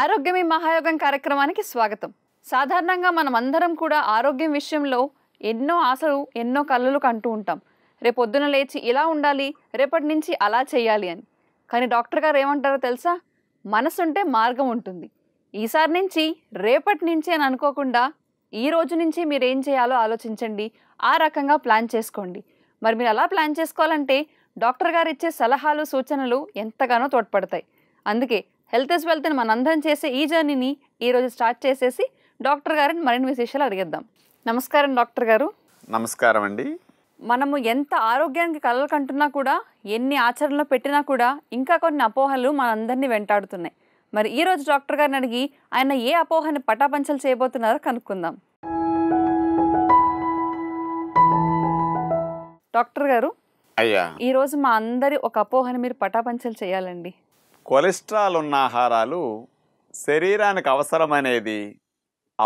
ఆరోగ్యమే మహాయోగం కార్యక్రమానికి స్వాగతం సాధారణంగా మనం అందరం కూడా ఆరోగ్యం విషయంలో ఎన్నో ఆశలు ఎన్నో కళ్ళు కంటూ ఉంటాం రేపొద్దున లేచి ఇలా ఉండాలి రేపటి నుంచి అలా చేయాలి అని కానీ డాక్టర్ గారు ఏమంటారో తెలుసా మనసుంటే మార్గం ఉంటుంది ఈసారి నుంచి రేపటి నుంచి అని అనుకోకుండా ఈ రోజు నుంచి మీరు ఏం చేయాలో ఆలోచించండి ఆ రకంగా ప్లాన్ చేసుకోండి మరి మీరు అలా ప్లాన్ చేసుకోవాలంటే డాక్టర్ గారు ఇచ్చే సలహాలు సూచనలు ఎంతగానో తోడ్పడతాయి అందుకే హెల్త్ ఇస్ వెల్త్ని మనందరం చేసే ఈ జర్నీని ఈరోజు స్టార్ట్ చేసేసి డాక్టర్ గారిని మరిన్ని విశేషాలు అడిగేద్దాం నమస్కారం డాక్టర్ గారు నమస్కారం అండి మనము ఎంత ఆరోగ్యానికి కలలు కంటున్నా కూడా ఎన్ని ఆచరణలో పెట్టినా కూడా ఇంకా కొన్ని అపోహలు మనందరినీ వెంటాడుతున్నాయి మరి ఈరోజు డాక్టర్ గారిని అడిగి ఆయన ఏ అపోహని పటాపంచలు చేయబోతున్నారో కనుక్కుందాం డాక్టర్ గారు అయ్యా ఈరోజు మా అందరి ఒక అపోహని మీరు పటాపంచలు చేయాలండి కొలెస్ట్రాల్ ఉన్న ఆహారాలు శరీరానికి అవసరమనేది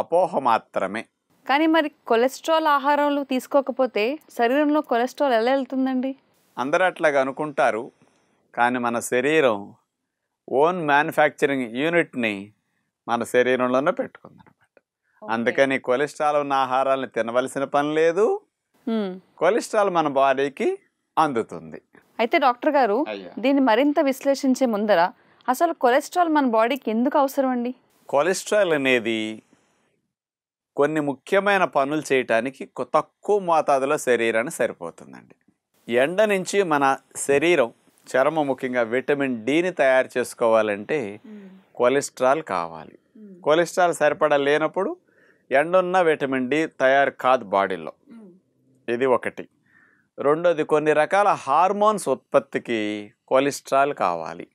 అపోహ మాత్రమే కానీ మరి కొలెస్ట్రాల్ ఆహారాలు తీసుకోకపోతే శరీరంలో కొలెస్ట్రాల్ ఎలా వెళ్తుందండి అందరు అట్లాగా అనుకుంటారు కానీ మన శరీరం ఓన్ మ్యానుఫ్యాక్చరింగ్ యూనిట్ని మన శరీరంలోనే పెట్టుకుందనమాట అందుకని కొలెస్ట్రాల్ ఉన్న ఆహారాలను తినవలసిన పని లేదు కొలెస్ట్రాల్ మన బాడీకి అందుతుంది అయితే డాక్టర్ గారు దీన్ని మరింత విశ్లేషించే ముందర అసలు కొలెస్ట్రాల్ మన బాడీకి ఎందుకు అవసరం అండి కొలెస్ట్రాల్ అనేది కొన్ని ముఖ్యమైన పనులు చేయటానికి తక్కువ మోతాదులో శరీరాన్ని సరిపోతుందండి ఎండ నుంచి మన శరీరం చర్మ ముఖ్యంగా విటమిన్ డిని తయారు చేసుకోవాలంటే కొలెస్ట్రాల్ కావాలి కొలెస్ట్రాల్ సరిపడా లేనప్పుడు ఎండున్న విటమిన్ డి తయారు కాదు బాడీలో ఇది ఒకటి రెండోది కొన్ని రకాల హార్మోన్స్ ఉత్పత్తికి కొలెస్ట్రాల్ కావాలి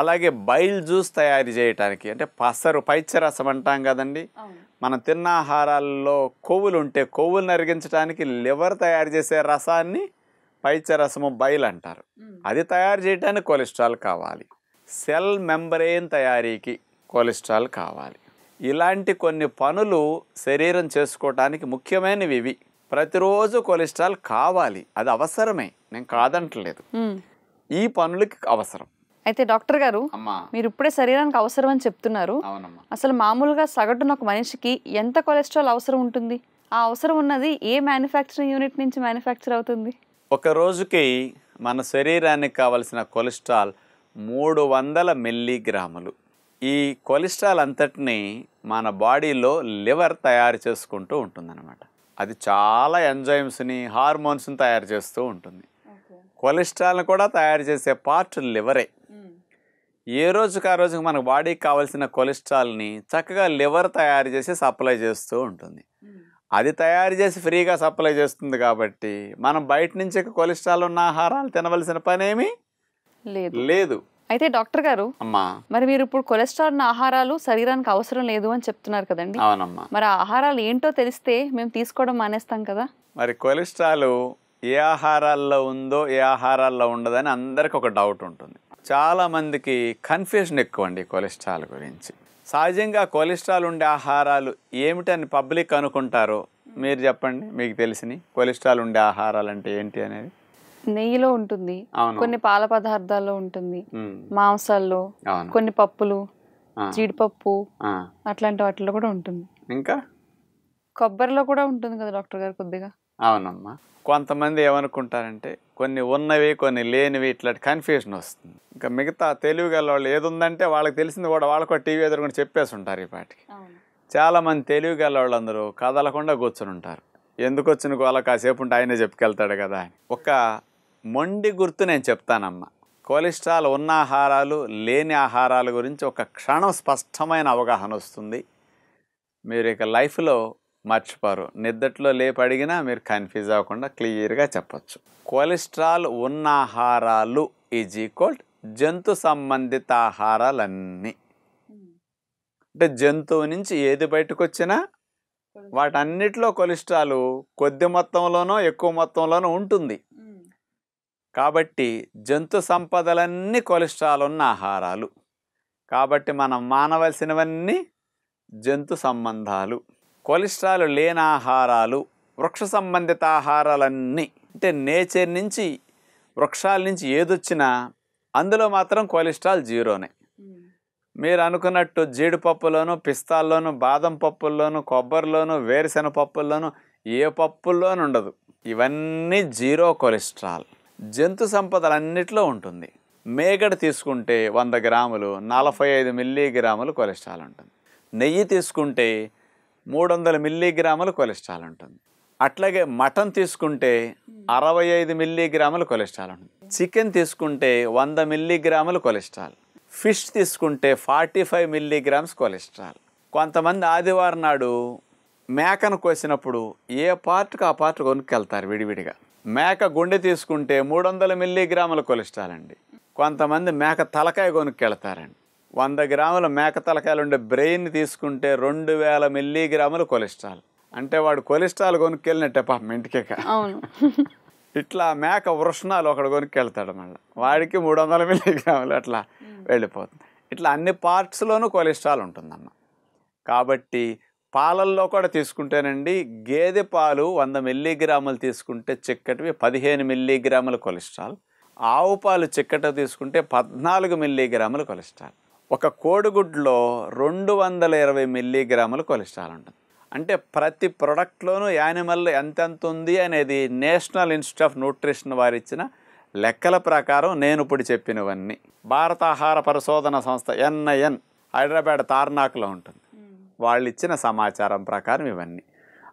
అలాగే బైల్ జ్యూస్ తయారు చేయటానికి అంటే పసరు పైచరసం అంటాం కదండి మనం తిన్న ఆహారాల్లో కొవ్వులు ఉంటే కొవ్వులు నరిగించడానికి లివర్ తయారు చేసే రసాన్ని పైచరసము బైల్ అంటారు అది తయారు చేయడానికి కొలెస్ట్రాల్ కావాలి సెల్ మెంబ్రెయిన్ తయారీకి కొలెస్ట్రాల్ కావాలి ఇలాంటి కొన్ని పనులు శరీరం చేసుకోవటానికి ముఖ్యమైనవి ఇవి ప్రతిరోజు కొలెస్ట్రాల్ కావాలి అది అవసరమే నేను కాదంటలేదు ఈ పనులకి అవసరం అయితే డాక్టర్ గారు మీరు ఇప్పుడే శరీరానికి అవసరం అని చెప్తున్నారు అసలు మామూలుగా సగటున ఒక మనిషికి ఎంత కొలెస్ట్రాల్ అవసరం ఉంటుంది ఆ అవసరం ఉన్నది ఏ మ్యానుఫ్యాక్చరింగ్ యూనిట్ నుంచి మ్యానుఫ్యాక్చర్ అవుతుంది ఒక రోజుకి మన శరీరానికి కావలసిన కొలెస్ట్రాల్ మూడు వందల మిల్లీగ్రాములు ఈ కొలెస్ట్రాల్ అంతటిని మన బాడీలో లివర్ తయారు చేసుకుంటూ అనమాట అది చాలా ఎంజైమ్స్ని హార్మోన్స్ని తయారు చేస్తూ ఉంటుంది కొలెస్ట్రాల్ని కూడా తయారు చేసే పార్ట్ లివరే ఏ రోజుకి ఆ రోజుకి మన బాడీకి కావాల్సిన కొలెస్ట్రాల్ని చక్కగా లివర్ తయారు చేసి సప్లై చేస్తూ ఉంటుంది అది తయారు చేసి ఫ్రీగా సప్లై చేస్తుంది కాబట్టి మనం బయట నుంచి కొలెస్ట్రాల్ ఉన్న ఆహారాలు తినవలసిన పనేమీ లేదు అయితే డాక్టర్ గారు అమ్మా మరి మీరు ఇప్పుడు కొలెస్ట్రాల్ ఆహారాలు శరీరానికి అవసరం లేదు అని చెప్తున్నారు కదండి అవునమ్మా మరి ఆ ఆహారాలు ఏంటో తెలిస్తే మేము తీసుకోవడం మానేస్తాం కదా మరి కొలెస్ట్రాల్ ఏ ఆహారాల్లో ఉందో ఏ ఆహారాల్లో ఉండదని అందరికి ఒక డౌట్ ఉంటుంది చాలా మందికి కన్ఫ్యూజన్ ఎక్కువ అండి కొలెస్ట్రాల్ గురించి సహజంగా కొలెస్ట్రాల్ ఉండే ఆహారాలు ఏమిటని పబ్లిక్ అనుకుంటారో మీరు చెప్పండి మీకు తెలిసినవి కొలెస్ట్రాల్ ఉండే ఆహారాలు అంటే ఏంటి అనేది నెయ్యిలో ఉంటుంది కొన్ని పాల పదార్థాల్లో ఉంటుంది మాంసాల్లో కొన్ని పప్పులు జీడిపప్పు అట్లాంటి వాటిలో కూడా ఉంటుంది ఇంకా కొబ్బరిలో కూడా ఉంటుంది కదా డాక్టర్ గారు కొద్దిగా అవునమ్మా కొంతమంది ఏమనుకుంటారంటే కొన్ని ఉన్నవి కొన్ని లేనివి ఇట్లాంటి కన్ఫ్యూజన్ వస్తుంది ఇంకా మిగతా తెలివి గల వాళ్ళు ఏది ఉందంటే వాళ్ళకి తెలిసింది కూడా వాళ్ళకు టీవీ కూడా చెప్పేసి ఉంటారు ఈ పాటికి చాలామంది తెలివి గల వాళ్ళందరూ కదలకుండా కూర్చొని ఉంటారు ఎందుకు వచ్చిన గోల కాసేపు ఉంటే ఆయనే చెప్పుకెళ్తాడు కదా అని ఒక మొండి గుర్తు నేను చెప్తానమ్మ కొలెస్ట్రాల్ ఉన్న ఆహారాలు లేని ఆహారాల గురించి ఒక క్షణం స్పష్టమైన అవగాహన వస్తుంది మీరు ఇక లైఫ్లో మర్చిపోరు నిద్దట్లో లేపు అడిగినా మీరు కన్ఫ్యూజ్ అవ్వకుండా క్లియర్గా చెప్పచ్చు కొలెస్ట్రాల్ ఉన్న ఆహారాలు ఈజ్ ఈక్వల్ జంతు సంబంధిత ఆహారాలన్నీ అంటే జంతువు నుంచి ఏది బయటకు వచ్చినా వాటన్నిటిలో కొలెస్ట్రాల్ కొద్ది మొత్తంలోనో ఎక్కువ మొత్తంలోనో ఉంటుంది కాబట్టి జంతు సంపదలన్నీ కొలెస్ట్రాల్ ఉన్న ఆహారాలు కాబట్టి మనం మానవలసినవన్నీ జంతు సంబంధాలు కొలెస్ట్రాల్ లేని ఆహారాలు వృక్ష సంబంధిత ఆహారాలన్నీ అంటే నేచర్ నుంచి వృక్షాల నుంచి ఏదొచ్చినా అందులో మాత్రం కొలెస్ట్రాల్ జీరోనే మీరు అనుకున్నట్టు జీడిపప్పులోను పిస్తాల్లోను బాదం పప్పుల్లోను కొబ్బరిలోను వేరుశెనగ పప్పుల్లోను ఏ పప్పుల్లోనూ ఉండదు ఇవన్నీ జీరో కొలెస్ట్రాల్ జంతు సంపదలన్నిటిలో ఉంటుంది మేకడ తీసుకుంటే వంద గ్రాములు నలభై ఐదు మిల్లీగ్రాములు కొలెస్ట్రాల్ ఉంటుంది నెయ్యి తీసుకుంటే మూడు వందల మిల్లీగ్రాములు కొలెస్ట్రాల్ ఉంటుంది అట్లాగే మటన్ తీసుకుంటే అరవై ఐదు మిల్లీగ్రాములు కొలెస్ట్రాల్ ఉంటుంది చికెన్ తీసుకుంటే వంద మిల్లీగ్రాములు కొలెస్ట్రాల్ ఫిష్ తీసుకుంటే ఫార్టీ ఫైవ్ మిల్లీగ్రామ్స్ కొలెస్ట్రాల్ కొంతమంది ఆదివారం నాడు మేకను కోసినప్పుడు ఏ పార్ట్కి ఆ పార్ట్ కొనుక్కెళ్తారు విడివిడిగా మేక గుండె తీసుకుంటే మూడు వందల మిల్లీగ్రాముల కొలెస్ట్రాల్ అండి కొంతమంది మేక తలకాయ కొనుక్కెళతారండి వంద గ్రాముల మేక తలకాయలు ఉండే బ్రెయిన్ తీసుకుంటే రెండు వేల మిల్లీగ్రాముల కొలెస్ట్రాల్ అంటే వాడు కొలెస్ట్రాల్ కొనుక్కెళ్ళినట్టే పాపం ఇంటికే అవును ఇట్లా మేక వృషణాలు ఒకడు కొనుక్కెళ్తాడు మళ్ళీ వాడికి మూడు వందల మిల్లీగ్రాములు అట్లా వెళ్ళిపోతుంది ఇట్లా అన్ని పార్ట్స్లోనూ కొలెస్ట్రాల్ ఉంటుందన్న కాబట్టి పాలల్లో కూడా తీసుకుంటేనండి గేదె పాలు వంద మిల్లీగ్రాములు తీసుకుంటే చిక్కటివి పదిహేను మిల్లీగ్రాముల కొలెస్ట్రాల్ ఆవు పాలు చిక్కట తీసుకుంటే పద్నాలుగు మిల్లీగ్రాముల కొలెస్ట్రాల్ ఒక కోడిగుడ్లో రెండు వందల ఇరవై మిల్లీగ్రాముల కొలెస్ట్రాల్ ఉంటుంది అంటే ప్రతి ప్రొడక్ట్లోనూ యానిమల్ ఎంతెంత ఉంది అనేది నేషనల్ ఇన్స్టిట్యూట్ ఆఫ్ న్యూట్రిషన్ వారు ఇచ్చిన లెక్కల ప్రకారం నేను ఇప్పుడు చెప్పినవన్నీ భారత ఆహార పరిశోధన సంస్థ ఎన్ఐఎన్ హైదరాబాద్ తార్నాక్లో ఉంటుంది వాళ్ళు ఇచ్చిన సమాచారం ప్రకారం ఇవన్నీ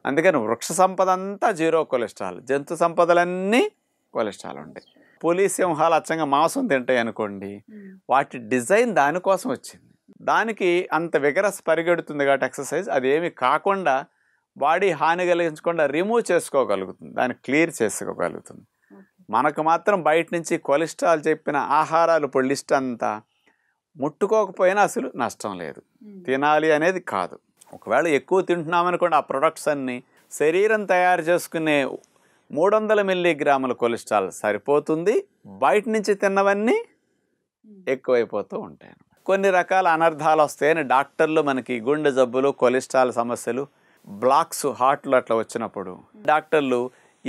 అందుకని వృక్ష సంపద అంతా జీరో కొలెస్ట్రాల్ జంతు సంపదలన్నీ కొలెస్ట్రాల్ ఉంటాయి పులి సింహాలు అచ్చంగా మాంసం తింటాయి అనుకోండి వాటి డిజైన్ దానికోసం వచ్చింది దానికి అంత విగరస్ పరిగెడుతుంది కాబట్టి ఎక్సర్సైజ్ అది ఏమి కాకుండా బాడీ హాని కలిగించకుండా రిమూవ్ చేసుకోగలుగుతుంది దాన్ని క్లియర్ చేసుకోగలుగుతుంది మనకు మాత్రం బయట నుంచి కొలెస్ట్రాల్ చెప్పిన ఆహారాలు ఇప్పుడు లిస్ట్ అంతా ముట్టుకోకపోయినా అసలు నష్టం లేదు తినాలి అనేది కాదు ఒకవేళ ఎక్కువ తింటున్నామనుకోండి ఆ ప్రొడక్ట్స్ అన్నీ శరీరం తయారు చేసుకునే మూడు వందల మిల్లీగ్రాముల కొలెస్ట్రాల్ సరిపోతుంది బయట నుంచి తిన్నవన్నీ ఎక్కువైపోతూ ఉంటాయి కొన్ని రకాల అనర్థాలు వస్తాయని డాక్టర్లు మనకి గుండె జబ్బులు కొలెస్ట్రాల్ సమస్యలు బ్లాక్స్ హార్ట్లు అట్లా వచ్చినప్పుడు డాక్టర్లు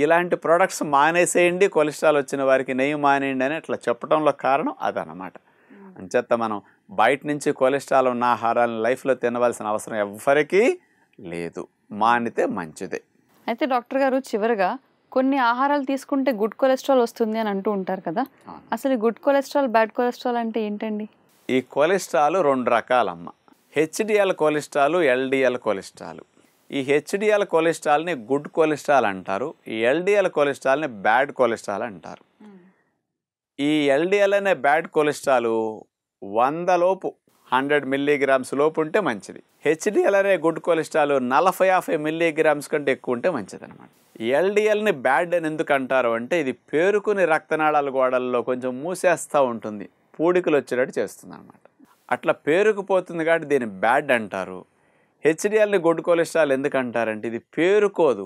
ఇలాంటి ప్రొడక్ట్స్ మానేసేయండి కొలెస్ట్రాల్ వచ్చిన వారికి నెయ్యి మానేయండి అని అట్లా చెప్పడంలో కారణం అదనమాట అంచేత మనం బయట నుంచి కొలెస్ట్రాల్ ఉన్న ఆహారాలను లైఫ్లో తినవలసిన అవసరం ఎవ్వరికీ లేదు మానితే మంచిదే అయితే డాక్టర్ గారు చివరిగా కొన్ని ఆహారాలు తీసుకుంటే గుడ్ కొలెస్ట్రాల్ వస్తుంది అని అంటూ ఉంటారు కదా అసలు గుడ్ కొలెస్ట్రాల్ బ్యాడ్ కొలెస్ట్రాల్ అంటే ఏంటండి ఈ కొలెస్ట్రాల్ రెండు రకాలమ్మ హెచ్డిఎల్ కొలెస్ట్రాల్ ఎల్డిఎల్ కొలెస్ట్రాల్ ఈ హెచ్డిఎల్ కొలెస్ట్రాల్ని గుడ్ కొలెస్ట్రాల్ అంటారు ఈ ఎల్డిఎల్ కొలెస్ట్రాల్ని బ్యాడ్ కొలెస్ట్రాల్ అంటారు ఈ ఎల్డిఎల్ అనే బ్యాడ్ కొలెస్ట్రాల్ వందలోపు హండ్రెడ్ మిల్లీగ్రామ్స్ లోపు ఉంటే మంచిది హెచ్డిఎల్ అనే గుడ్ కొలెస్ట్రాల్ నలభై యాభై మిల్లీగ్రామ్స్ కంటే ఎక్కువ ఉంటే అనమాట ఎల్డిఎల్ని బ్యాడ్ అని ఎందుకు అంటారు అంటే ఇది పేరుకుని రక్తనాళాల గోడల్లో కొంచెం మూసేస్తూ ఉంటుంది పూడికలు వచ్చేటట్టు చేస్తుంది అనమాట అట్లా పేరుకుపోతుంది కాబట్టి దీన్ని బ్యాడ్ అంటారు హెచ్డిఎల్ని గుడ్ కొలెస్ట్రాల్ ఎందుకు అంటారంటే ఇది పేరుకోదు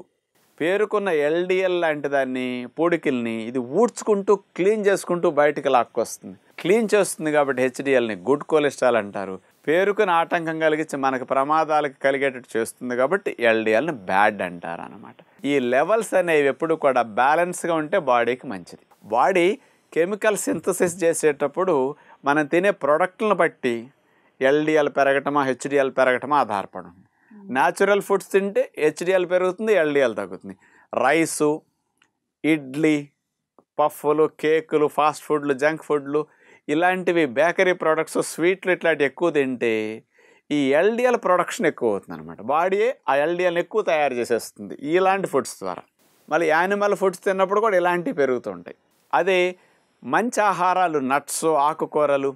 పేరుకున్న ఎల్డిఎల్ లాంటి దాన్ని పూడికిల్ని ఇది ఊడ్చుకుంటూ క్లీన్ చేసుకుంటూ బయటికి లాక్కొస్తుంది క్లీన్ చేస్తుంది కాబట్టి హెచ్డిఎల్ని గుడ్ కొలెస్ట్రాల్ అంటారు పేరుకుని ఆటంకం కలిగించి మనకు ప్రమాదాలకు కలిగేటట్టు చేస్తుంది కాబట్టి ఎల్డిఎల్ని బ్యాడ్ అంటారు అనమాట ఈ లెవెల్స్ అనేవి ఎప్పుడు కూడా బ్యాలెన్స్గా ఉంటే బాడీకి మంచిది బాడీ కెమికల్ సింథసిస్ చేసేటప్పుడు మనం తినే ప్రోడక్ట్లను బట్టి ఎల్డిఎల్ పెరగటమా హెచ్డిఎల్ పెరగటమా ఆధారపడి న్యాచురల్ ఫుడ్స్ తింటే హెచ్డిఎల్ పెరుగుతుంది ఎల్డిఎల్ తగ్గుతుంది రైసు ఇడ్లీ పఫ్లు కేకులు ఫాస్ట్ ఫుడ్లు జంక్ ఫుడ్లు ఇలాంటివి బేకరీ ప్రొడక్ట్స్ స్వీట్లు ఇట్లాంటివి ఎక్కువ తింటే ఈ ఎల్డిఎల్ ప్రొడక్షన్ ఎక్కువ అవుతుంది అనమాట బాడీ ఆ ఎల్డిఎల్ని ఎక్కువ తయారు చేసేస్తుంది ఇలాంటి ఫుడ్స్ ద్వారా మళ్ళీ యానిమల్ ఫుడ్స్ తిన్నప్పుడు కూడా ఇలాంటివి పెరుగుతుంటాయి అదే మంచి ఆహారాలు నట్స్ ఆకుకూరలు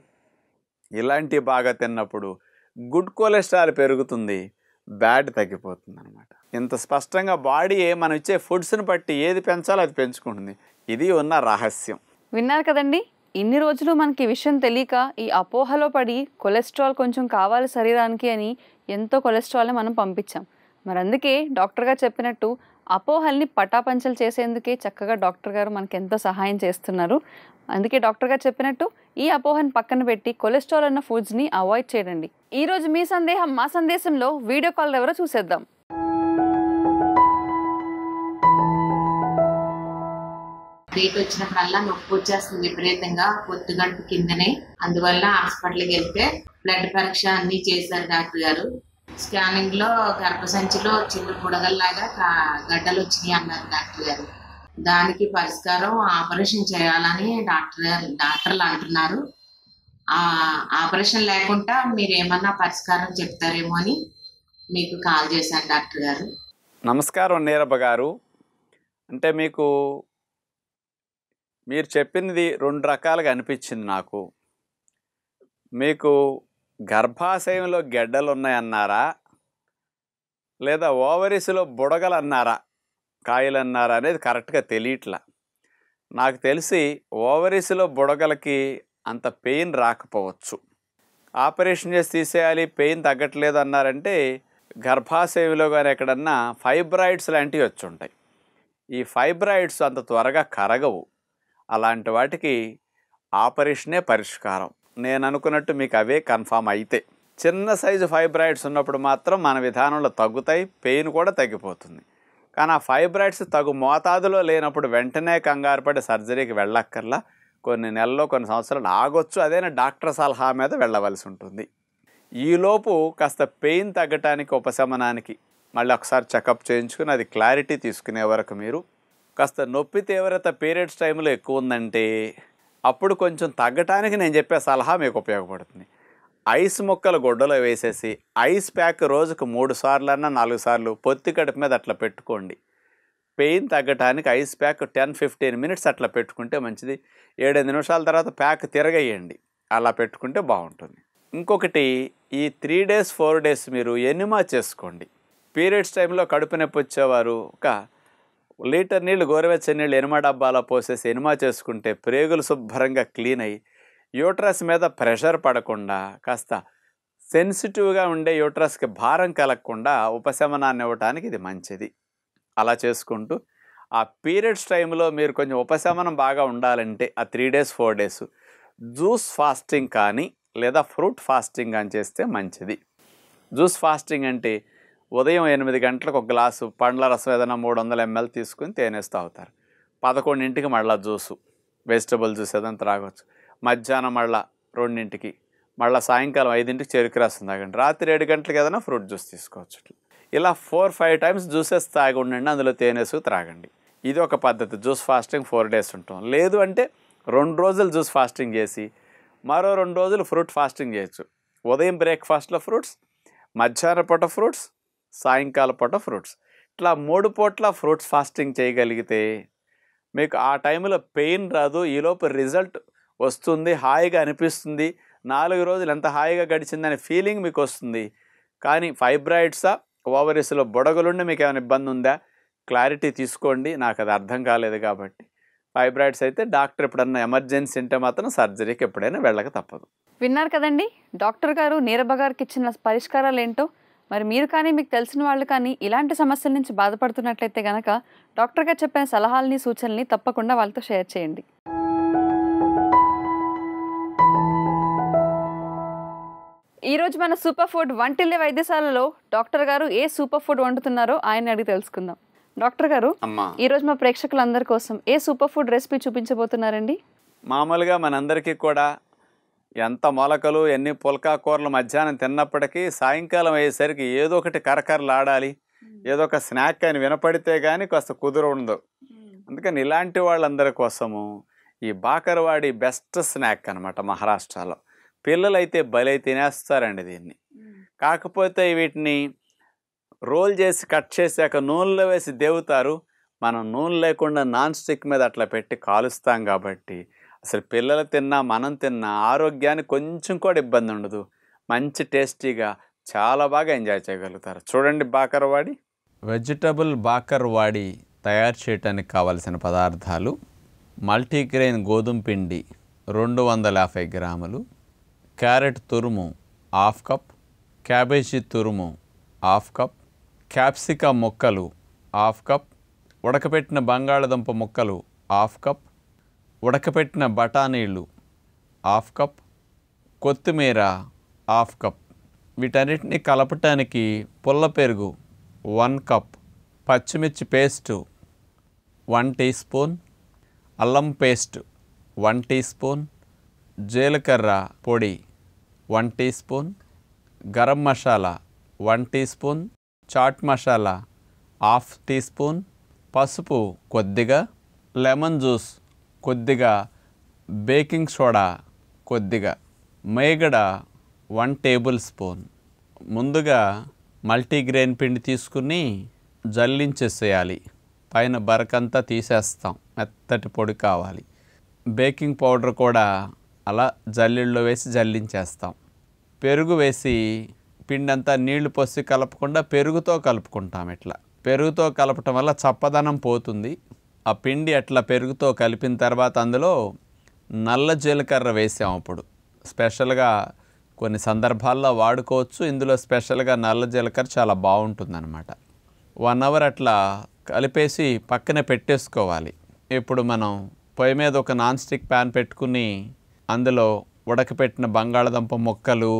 ఇలాంటివి బాగా తిన్నప్పుడు గుడ్ కొలెస్ట్రాల్ పెరుగుతుంది బ్యాడ్ తగ్గిపోతుంది అనమాట ఇంత స్పష్టంగా బాడీ మనం ఇచ్చే ఫుడ్స్ని బట్టి ఏది పెంచాలో అది పెంచుకుంటుంది ఇది ఉన్న రహస్యం విన్నారు కదండి ఇన్ని రోజులు మనకి విషయం తెలియక ఈ అపోహలో పడి కొలెస్ట్రాల్ కొంచెం కావాలి శరీరానికి అని ఎంతో కొలెస్ట్రాల్ని మనం పంపించాం మరి అందుకే డాక్టర్గా చెప్పినట్టు అపోహల్ని పటాపంచలు చేసేందుకే చక్కగా డాక్టర్ గారు మనకి ఎంతో సహాయం చేస్తున్నారు అందుకే డాక్టర్ గారు చెప్పినట్టు ఈ అపోహను పక్కన పెట్టి కొలెస్ట్రాల్ అన్న ఫుడ్స్ని అవాయిడ్ చేయండి ఈరోజు మీ సందేహం మా సందేశంలో వీడియో కాల్ ఎవరో చూసేద్దాం డేట్ వచ్చినప్పుడల్లా నొప్పి వచ్చేస్తుంది విపరీతంగా పొత్తు గంట కిందనే అందువల్ల హాస్పిటల్కి వెళ్తే బ్లడ్ పరీక్ష అన్ని చేశారు డాక్టర్ గారు స్కానింగ్లో గర్భసంచిలో చిన్న బుడగల్లాగా గడ్డలు వచ్చినాయి అన్నారు డాక్టర్ గారు దానికి పరిష్కారం ఆపరేషన్ చేయాలని డాక్టర్ గారు డాక్టర్లు అంటున్నారు ఆపరేషన్ లేకుండా మీరు ఏమన్నా పరిష్కారం చెప్తారేమో అని మీకు కాల్ చేశాను డాక్టర్ గారు నమస్కారం నీరబ్బ గారు అంటే మీకు మీరు చెప్పింది రెండు రకాలుగా అనిపించింది నాకు మీకు గర్భాశయంలో గెడ్డలు ఉన్నాయన్నారా లేదా ఓవరీస్లో బుడగలు అన్నారా కాయలు అన్నారా అనేది కరెక్ట్గా తెలియట్లా నాకు తెలిసి ఓవరీస్లో బుడగలకి అంత పెయిన్ రాకపోవచ్చు ఆపరేషన్ చేసి తీసేయాలి పెయిన్ తగ్గట్లేదు అన్నారంటే గర్భాశయంలో కానీ ఎక్కడన్నా ఫైబ్రాయిడ్స్ లాంటివి వచ్చి ఉంటాయి ఈ ఫైబ్రాయిడ్స్ అంత త్వరగా కరగవు అలాంటి వాటికి ఆపరేషనే పరిష్కారం నేను అనుకున్నట్టు మీకు అవే కన్ఫామ్ అయితే చిన్న సైజు ఫైబ్రాయిడ్స్ ఉన్నప్పుడు మాత్రం మన విధానంలో తగ్గుతాయి పెయిన్ కూడా తగ్గిపోతుంది కానీ ఆ ఫైబ్రాయిడ్స్ తగు మోతాదులో లేనప్పుడు వెంటనే కంగారు పడి సర్జరీకి వెళ్ళక్కర్లా కొన్ని నెలల్లో కొన్ని సంవత్సరాలు ఆగొచ్చు అదేనా డాక్టర్ సలహా మీద వెళ్ళవలసి ఉంటుంది ఈలోపు కాస్త పెయిన్ తగ్గటానికి ఉపశమనానికి మళ్ళీ ఒకసారి చెకప్ చేయించుకుని అది క్లారిటీ తీసుకునే వరకు మీరు కాస్త నొప్పి తీవ్రత పీరియడ్స్ టైంలో ఎక్కువ ఉందంటే అప్పుడు కొంచెం తగ్గటానికి నేను చెప్పే సలహా మీకు ఉపయోగపడుతుంది ఐస్ మొక్కలు గొడ్డలో వేసేసి ఐస్ ప్యాక్ రోజుకు మూడు సార్లన్నా నాలుగు సార్లు పొత్తి కడుపు మీద అట్లా పెట్టుకోండి పెయిన్ తగ్గటానికి ice pack ten fifteen minutes అట్లా పెట్టుకుంటే మంచిది ఏడెనిమిది నిమిషాల తర్వాత ప్యాక్ తిరగేయండి అలా పెట్టుకుంటే బాగుంటుంది ఇంకొకటి ఈ త్రీ డేస్ ఫోర్ డేస్ మీరు ఎనిమా చేసుకోండి పీరియడ్స్ టైంలో కడుపు నొప్పి వచ్చేవారు ఒక లీటర్ నీళ్ళు గోరువెచ్చని నీళ్ళు ఎనిమ డబ్బాలో పోసేసి ఎనిమా చేసుకుంటే ప్రేగులు శుభ్రంగా క్లీన్ అయ్యి యూట్రస్ మీద ప్రెషర్ పడకుండా కాస్త సెన్సిటివ్గా ఉండే యూట్రస్కి భారం కలగకుండా ఉపశమనాన్ని ఇవ్వటానికి ఇది మంచిది అలా చేసుకుంటూ ఆ పీరియడ్స్ టైంలో మీరు కొంచెం ఉపశమనం బాగా ఉండాలంటే ఆ three days four days juice fasting కానీ లేదా ఫ్రూట్ ఫాస్టింగ్ కానీ చేస్తే మంచిది జ్యూస్ ఫాస్టింగ్ అంటే ఉదయం ఎనిమిది గంటలకు ఒక గ్లాసు పండ్ల రసం ఏదైనా మూడు వందల ఎంఎల్ తీసుకుని తేనేస్తూ తాగుతారు పదకొండింటికి మళ్ళీ జ్యూసు వెజిటబుల్ జ్యూస్ ఏదైనా త్రాగవచ్చు మధ్యాహ్నం మళ్ళీ రెండింటికి మళ్ళీ సాయంకాలం ఐదింటికి చెరుకు రసం తాగండి రాత్రి ఏడు గంటలకు ఏదైనా ఫ్రూట్ జ్యూస్ తీసుకోవచ్చు ఇలా ఫోర్ ఫైవ్ టైమ్స్ జ్యూసెస్ తాగి ఉండండి అందులో తేనేసు త్రాగండి ఇది ఒక పద్ధతి జ్యూస్ ఫాస్టింగ్ ఫోర్ డేస్ ఉంటాం లేదు అంటే రెండు రోజులు జ్యూస్ ఫాస్టింగ్ చేసి మరో రెండు రోజులు ఫ్రూట్ ఫాస్టింగ్ చేయొచ్చు ఉదయం బ్రేక్ఫాస్ట్లో ఫ్రూట్స్ మధ్యాహ్న పూట ఫ్రూట్స్ సాయంకాల పూట ఫ్రూట్స్ ఇట్లా మూడు పూట్ల ఫ్రూట్స్ ఫాస్టింగ్ చేయగలిగితే మీకు ఆ టైంలో పెయిన్ రాదు ఈలోపు రిజల్ట్ వస్తుంది హాయిగా అనిపిస్తుంది నాలుగు రోజులు ఎంత హాయిగా గడిచిందనే ఫీలింగ్ మీకు వస్తుంది కానీ ఫైబ్రాయిడ్సా ఓవరీస్లో బుడగలుండి మీకు ఏమైనా ఇబ్బంది ఉందా క్లారిటీ తీసుకోండి నాకు అది అర్థం కాలేదు కాబట్టి ఫైబ్రాయిడ్స్ అయితే డాక్టర్ ఎప్పుడన్నా ఎమర్జెన్సీ ఉంటే మాత్రం సర్జరీకి ఎప్పుడైనా వెళ్ళక తప్పదు విన్నారు కదండి డాక్టర్ గారు నీరబ గారికి ఇచ్చిన పరిష్కారాలు ఏంటో మరి మీరు కానీ మీకు తెలిసిన వాళ్ళు కానీ ఇలాంటి సమస్యల నుంచి బాధపడుతున్నట్లయితే కనుక డాక్టర్ గారు చెప్పిన సలహాలని సూచనల్ని తప్పకుండా వాళ్ళతో షేర్ చేయండి ఈరోజు మన సూపర్ ఫుడ్ వంటిల్లి వైద్యశాలలో డాక్టర్ గారు ఏ సూపర్ ఫుడ్ వండుతున్నారో ఆయన అడిగి తెలుసుకుందాం డాక్టర్ గారు ఈరోజు మా ప్రేక్షకులందరి కోసం ఏ సూపర్ ఫుడ్ రెసిపీ చూపించబోతున్నారండి మామూలుగా మనందరికీ కూడా ఎంత మొలకలు ఎన్ని కూరలు మధ్యాహ్నం తిన్నప్పటికీ సాయంకాలం అయ్యేసరికి ఏదో ఒకటి కరకరలాడాలి ఏదో ఒక స్నాక్ అని వినపడితే కానీ కాస్త కుదురు ఉండదు అందుకని ఇలాంటి వాళ్ళందరి కోసము ఈ బాకరవాడి బెస్ట్ స్నాక్ అనమాట మహారాష్ట్రలో పిల్లలైతే బలై తినేస్తారండి దీన్ని కాకపోతే వీటిని రోల్ చేసి కట్ చేశాక నూనెలో వేసి దేవుతారు మనం నూనె లేకుండా నాన్ స్టిక్ మీద అట్లా పెట్టి కాలుస్తాం కాబట్టి అసలు పిల్లలు తిన్నా మనం తిన్నా ఆరోగ్యానికి కొంచెం కూడా ఇబ్బంది ఉండదు మంచి టేస్టీగా చాలా బాగా ఎంజాయ్ చేయగలుగుతారు చూడండి బాకర్వాడి వెజిటబుల్ బాకర్వాడి తయారు చేయడానికి కావలసిన పదార్థాలు మల్టీగ్రెయిన్ గోధుమ పిండి రెండు వందల యాభై గ్రాములు క్యారెట్ తురుము హాఫ్ కప్ క్యాబేజీ తురుము హాఫ్ కప్ క్యాప్సికమ్ ముక్కలు హాఫ్ కప్ ఉడకపెట్టిన బంగాళదుంప ముక్కలు హాఫ్ కప్ ఉడకపెట్టిన బఠానీలు హాఫ్ కప్ కొత్తిమీర హాఫ్ కప్ వీటన్నిటిని కలపటానికి పుల్ల పెరుగు వన్ కప్ పచ్చిమిర్చి పేస్టు వన్ టీ స్పూన్ అల్లం పేస్ట్ వన్ టీ స్పూన్ జీలకర్ర పొడి one teaspoon garam masala one teaspoon chaat masala half teaspoon పసుపు కొద్దిగా లెమన్ జ్యూస్ కొద్దిగా బేకింగ్ సోడా కొద్దిగా మేగడ వన్ టేబుల్ స్పూన్ ముందుగా మల్టీగ్రెయిన్ పిండి తీసుకుని జల్లించేసేయాలి పైన బరకంతా తీసేస్తాం మెత్తటి పొడి కావాలి బేకింగ్ పౌడర్ కూడా అలా జల్లిళ్ళలో వేసి జల్లించేస్తాం పెరుగు వేసి పిండి అంతా నీళ్లు పొసి కలపకుండా పెరుగుతో కలుపుకుంటాం ఇట్లా పెరుగుతో కలపటం వల్ల చప్పదనం పోతుంది ఆ పిండి అట్లా పెరుగుతో కలిపిన తర్వాత అందులో నల్ల జీలకర్ర వేసాం అప్పుడు స్పెషల్గా కొన్ని సందర్భాల్లో వాడుకోవచ్చు ఇందులో స్పెషల్గా నల్ల జీలకర్ర చాలా బాగుంటుందన్నమాట వన్ అవర్ అట్లా కలిపేసి పక్కన పెట్టేసుకోవాలి ఇప్పుడు మనం పొయ్యి మీద ఒక నాన్ స్టిక్ ప్యాన్ పెట్టుకుని అందులో ఉడకపెట్టిన బంగాళదుంప మొక్కలు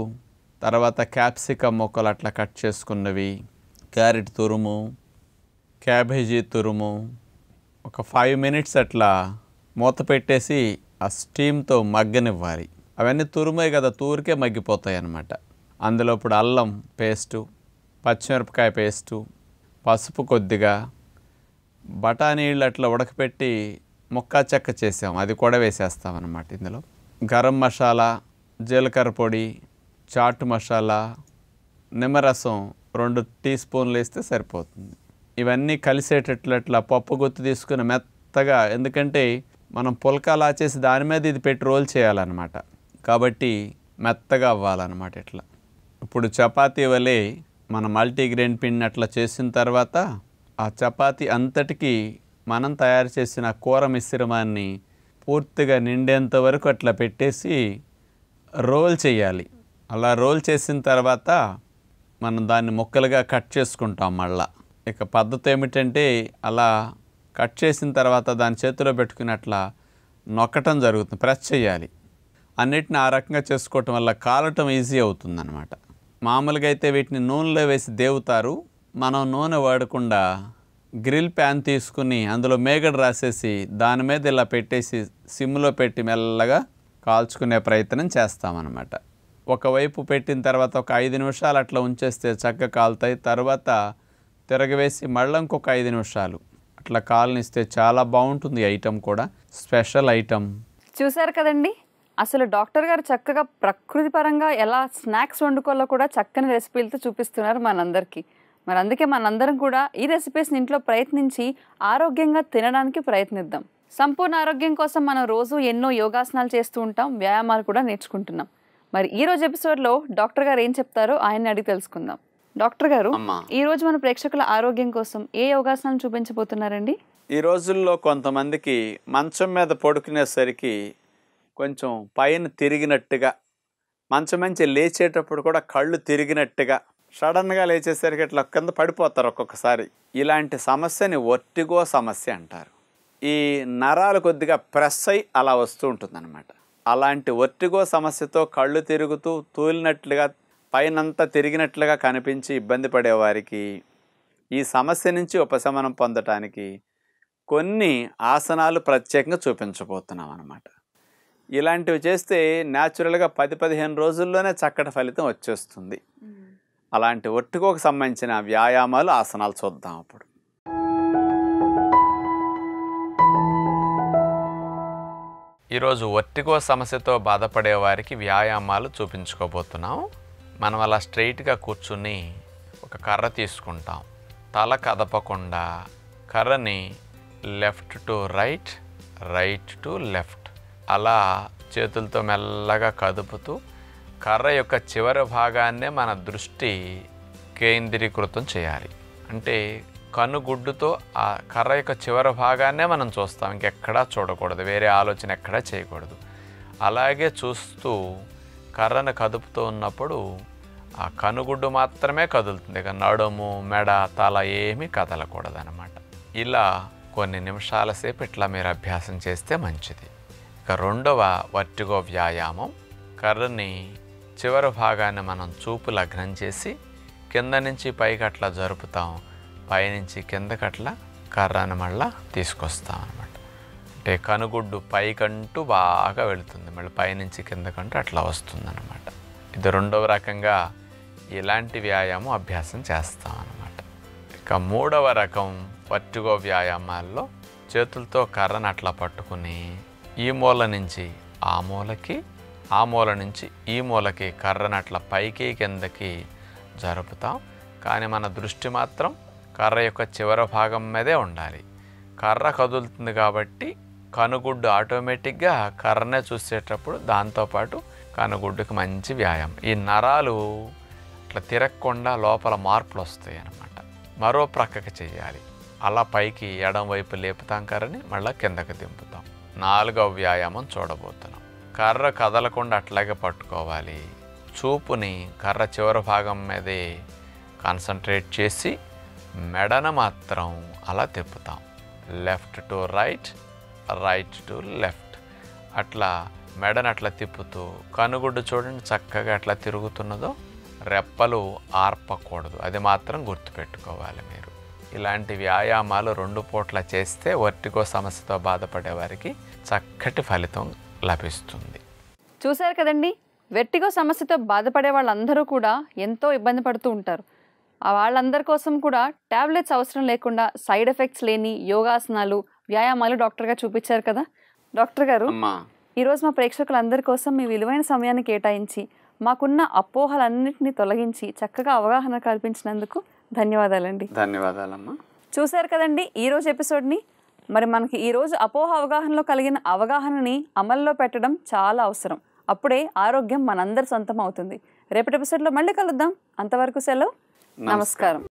తర్వాత క్యాప్సికమ్ మొక్కలు అట్లా కట్ చేసుకున్నవి క్యారెట్ తురుము క్యాబేజీ తురుము ఒక ఫైవ్ మినిట్స్ అట్లా మూత పెట్టేసి ఆ స్టీమ్తో మగ్గనివ్వాలి అవన్నీ తురుమాయి కదా తూరికే మగ్గిపోతాయి అన్నమాట అందులో ఇప్పుడు అల్లం పేస్టు పచ్చిమిరపకాయ పేస్టు పసుపు కొద్దిగా బఠానీళ్ళు అట్లా ఉడకపెట్టి ముక్కా చెక్క చేసాం అది కూడా వేసేస్తాం అన్నమాట ఇందులో గరం మసాలా జీలకర్ర పొడి చాట్ మసాలా నిమ్మరసం రెండు టీ స్పూన్లు వేస్తే సరిపోతుంది ఇవన్నీ కలిసేటట్లు అట్లా పప్పు గుత్తి తీసుకుని మెత్తగా ఎందుకంటే మనం పుల్కాలా చేసి దాని మీద ఇది పెట్టి రోల్ చేయాలన్నమాట కాబట్టి మెత్తగా అవ్వాలన్నమాట ఇట్లా ఇప్పుడు చపాతీ వలె మన మల్టీగ్రెయిన్ పిండి అట్లా చేసిన తర్వాత ఆ చపాతీ అంతటికి మనం తయారు చేసిన కూర మిశ్రమాన్ని పూర్తిగా నిండేంత వరకు అట్లా పెట్టేసి రోల్ చేయాలి అలా రోల్ చేసిన తర్వాత మనం దాన్ని ముక్కలుగా కట్ చేసుకుంటాం మళ్ళీ ఇక పద్ధతి ఏమిటంటే అలా కట్ చేసిన తర్వాత దాని చేతిలో పెట్టుకున్నట్లా నొక్కటం జరుగుతుంది ప్రెస్ చేయాలి అన్నిటిని ఆ రకంగా చేసుకోవటం వల్ల కాలటం ఈజీ అవుతుందన్నమాట మామూలుగా అయితే వీటిని నూనెలో వేసి దేవుతారు మనం నూనె వాడకుండా గ్రిల్ ప్యాన్ తీసుకుని అందులో మేగడ రాసేసి దాని మీద ఇలా పెట్టేసి సిమ్లో పెట్టి మెల్లగా కాల్చుకునే ప్రయత్నం చేస్తామన్నమాట ఒకవైపు పెట్టిన తర్వాత ఒక ఐదు నిమిషాలు అట్లా ఉంచేస్తే చక్కగా కాలుతాయి తర్వాత తిరగవేసి మళ్ళీ ఇంకొక ఐదు నిమిషాలు అట్లా కాలనిస్తే చాలా బాగుంటుంది ఐటెం కూడా స్పెషల్ ఐటమ్ చూసారు కదండి అసలు డాక్టర్ గారు చక్కగా ప్రకృతి పరంగా ఎలా స్నాక్స్ వండుకోవాలో కూడా చక్కని రెసిపీలతో చూపిస్తున్నారు మనందరికీ మరి అందుకే మనందరం కూడా ఈ రెసిపీస్ని ఇంట్లో ప్రయత్నించి ఆరోగ్యంగా తినడానికి ప్రయత్నిద్దాం సంపూర్ణ ఆరోగ్యం కోసం మనం రోజు ఎన్నో యోగాసనాలు చేస్తూ ఉంటాం వ్యాయామాలు కూడా నేర్చుకుంటున్నాం మరి ఈరోజు ఎపిసోడ్లో డాక్టర్ గారు ఏం చెప్తారో ఆయన్ని అడిగి తెలుసుకుందాం డాక్టర్ గారు ఈ రోజు మన ప్రేక్షకుల ఆరోగ్యం కోసం ఏ యోగాసనాలు చూపించబోతున్నారండి ఈ రోజుల్లో కొంతమందికి మంచం మీద పడుకునేసరికి కొంచెం పైన తిరిగినట్టుగా మంచం మంచి లేచేటప్పుడు కూడా కళ్ళు తిరిగినట్టుగా సడన్గా లేచేసరికి ఇట్లా కింద పడిపోతారు ఒక్కొక్కసారి ఇలాంటి సమస్యని ఒట్టిగో సమస్య అంటారు ఈ నరాలు కొద్దిగా ప్రెస్ అయి అలా వస్తూ ఉంటుంది అలాంటి ఒట్టిగో సమస్యతో కళ్ళు తిరుగుతూ తూలినట్లుగా పైనంతా తిరిగినట్లుగా కనిపించి ఇబ్బంది పడేవారికి ఈ సమస్య నుంచి ఉపశమనం పొందటానికి కొన్ని ఆసనాలు ప్రత్యేకంగా చూపించబోతున్నాం అన్నమాట ఇలాంటివి చేస్తే న్యాచురల్గా పది పదిహేను రోజుల్లోనే చక్కటి ఫలితం వచ్చేస్తుంది అలాంటి ఒట్టుకోకు సంబంధించిన వ్యాయామాలు ఆసనాలు చూద్దాం అప్పుడు ఈరోజు ఒట్టికో సమస్యతో బాధపడే వారికి వ్యాయామాలు చూపించుకోబోతున్నాం మనం అలా స్ట్రైట్గా కూర్చుని ఒక కర్ర తీసుకుంటాం తల కదపకుండా కర్రని left to right right to left అలా చేతులతో మెల్లగా కదుపుతూ కర్ర యొక్క చివరి భాగాన్నే మన దృష్టి కేంద్రీకృతం చేయాలి అంటే కనుగుడ్డుతో ఆ కర్ర యొక్క చివరి భాగాన్నే మనం చూస్తాం ఇంకెక్కడా చూడకూడదు వేరే ఆలోచన ఎక్కడా చేయకూడదు అలాగే చూస్తూ కర్రను కదుపుతూ ఉన్నప్పుడు ఆ కనుగుడ్డు మాత్రమే కదులుతుంది ఇక నడుము మెడ తల ఏమీ కదలకూడదనమాట ఇలా కొన్ని నిమిషాల సేపు ఇట్లా మీరు అభ్యాసం చేస్తే మంచిది ఇక రెండవ వర్టిగో వ్యాయామం కర్రని చివరి భాగాన్ని మనం చూపు లగ్నం చేసి కింద నుంచి పైకి అట్లా జరుపుతాం పైనుంచి కిందకట్లా కర్రను మళ్ళా తీసుకొస్తాం అనమాట అంటే కనుగుడ్డు పైకంటూ బాగా వెళుతుంది మళ్ళీ పైనుంచి కిందకంటూ అట్లా వస్తుందన్నమాట ఇది రెండవ రకంగా ఇలాంటి వ్యాయామం అభ్యాసం చేస్తాం అనమాట ఇక మూడవ రకం పట్టుగో వ్యాయామాల్లో చేతులతో కర్రను అట్లా పట్టుకుని ఈ మూల నుంచి ఆ మూలకి ఆ మూల నుంచి ఈ మూలకి కర్రను అట్లా పైకి కిందకి జరుపుతాం కానీ మన దృష్టి మాత్రం కర్ర యొక్క చివరి భాగం మీదే ఉండాలి కర్ర కదులుతుంది కాబట్టి కనుగుడ్డు ఆటోమేటిక్గా కర్రనే చూసేటప్పుడు దాంతోపాటు కనుగుడ్డుకి మంచి వ్యాయామం ఈ నరాలు ఇట్లా తిరగకుండా లోపల మార్పులు వస్తాయి అన్నమాట మరో ప్రక్కకి చేయాలి అలా పైకి ఎడం వైపు లేపుతాం కర్రని మళ్ళీ కిందకి దింపుతాం నాలుగవ వ్యాయామం చూడబోతున్నాం కర్ర కదలకుండా అట్లాగే పట్టుకోవాలి చూపుని కర్ర చివరి భాగం మీదే కాన్సన్ట్రేట్ చేసి మెడను మాత్రం అలా తిప్పుతాం left to right right to left అట్లా మెడను అట్లా తిప్పుతూ కనుగుడ్డు చూడండి చక్కగా అట్లా తిరుగుతున్నదో రెప్పలు ఆర్పకూడదు అది మాత్రం గుర్తుపెట్టుకోవాలి మీరు ఇలాంటి వ్యాయామాలు రెండు పూట్ల చేస్తే వర్టిగో సమస్యతో బాధపడే వారికి చక్కటి ఫలితం లభిస్తుంది చూశారు కదండి వెట్టిగో సమస్యతో బాధపడే వాళ్ళందరూ కూడా ఎంతో ఇబ్బంది పడుతూ ఉంటారు వాళ్ళందరి కోసం కూడా ట్యాబ్లెట్స్ అవసరం లేకుండా సైడ్ ఎఫెక్ట్స్ లేని యోగాసనాలు వ్యాయామాలు డాక్టర్ గారు చూపించారు కదా డాక్టర్ గారు ఈరోజు మా ప్రేక్షకులందరి కోసం మీ విలువైన సమయాన్ని కేటాయించి మాకున్న అపోహలన్నింటినీ తొలగించి చక్కగా అవగాహన కల్పించినందుకు ధన్యవాదాలండి ధన్యవాదాలమ్మా చూశారు కదండి ఈరోజు ఎపిసోడ్ని మరి మనకి ఈరోజు అపోహ అవగాహనలో కలిగిన అవగాహనని అమల్లో పెట్టడం చాలా అవసరం అప్పుడే ఆరోగ్యం మనందరి సొంతం అవుతుంది రేపటి ఎపిసోడ్లో మళ్ళీ కలుద్దాం అంతవరకు సెలవు నమస్కారం